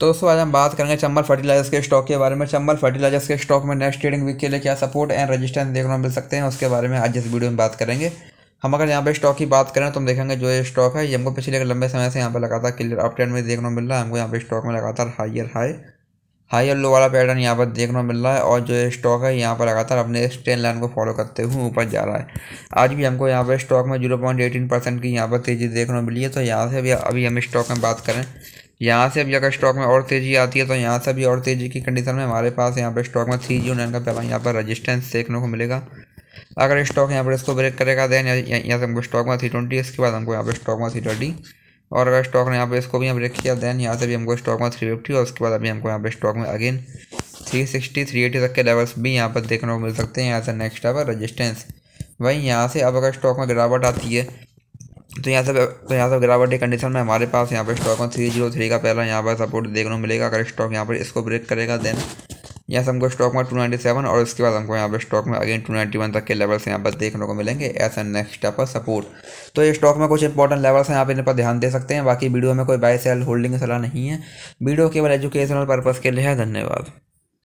तो दोस्तों आज हम बात करेंगे चंबल फर्टिलाइजर्स के स्टॉक के बारे में चंबल फर्टिलाइजर्स के स्टॉक में नेक्स्ट ट्रेडिंग वीक के लिए क्या सपोर्ट एंड रेजिस्टेंस देखने को मिल सकते हैं उसके बारे में आज इस वीडियो में बात करेंगे हम अगर यहाँ पे स्टॉक की बात करें तो हम देखेंगे जो ये स्टॉक है ये हमको पिछले लंबे समय से यहाँ पर लगातार क्लियर अप ट्रेंड में देखने को मिल रहा है हमको यहाँ पे स्टॉक में लगातार हाइयर हाई हाई और लो वाला पैटर्न यहाँ पर देखने को मिल रहा है और जो स्टॉक है यहाँ पर लगातार अपने इस ट्रेन लाइन को फॉलो करते हुए ऊपर जा रहा है आज भी हमको यहाँ पर स्टॉक में जीरो पॉइंट एटीन परसेंट की यहाँ पर तेज़ी देखने को मिली है तो यहाँ से भी अभी हम स्टॉक में बात करें यहाँ से अभी अगर स्टॉक में और तेज़ी आती है तो यहाँ से भी और तेज़ी की कंडीशन में हमारे पास यहाँ पर स्टॉक में थ्री जी नाइन का पहला यहाँ पर रजिस्टेंस देखने को मिलेगा अगर स्टॉक यहाँ पर इसको ब्रेक करेगा देन यहाँ से हमको स्टॉक में थ्री ट्वेंटी इसके बाद हमको यहाँ पर स्टॉक में थ्री थर्टी और अगर स्टॉक ने यहाँ पर इसको भी ब्रेक किया देन यहाँ से भी हमको स्टॉक में थ्री फिफ्टी और उसके बाद अभी हमको यहाँ पर स्टॉक में again three sixty three eighty तक के लेवल्स भी यहाँ पर देखने को मिल सकते हैं यहाँ से नेक्स्ट है रजिस्टेंस वहीं यहाँ से अब अगर स्टॉक में गिरावट आती है तो यहाँ सब तो यहाँ सब की कंडीशन में हमारे पास यहाँ पर स्टॉक में थ्री जीरो थ्री का पहला यहाँ पर सपोर्ट देखने को मिलेगा अगर स्टॉक यहाँ पर इसको ब्रेक करेगा देन यहाँ से हमको स्टॉक में टू नाइन्टी सेवन और उसके बाद हमको यहाँ पर स्टॉक में अगेन टू नाइन्टी वन तक के लेवल्स यहाँ पर देखने को मिलेंगे एस एंड नेक्स्ट स्टेप पर सपोर्ट तो ये स्टॉक में कुछ इंपॉर्टेंट लेवल्स हैं यहाँ पर इन पर ध्यान दे सकते हैं बाकी वीडियो में कोई बाय सेल होल्डिंग सलाह नहीं है वीडियो केवल एजुकेशनल पर्पज़ के लिए है धन्यवाद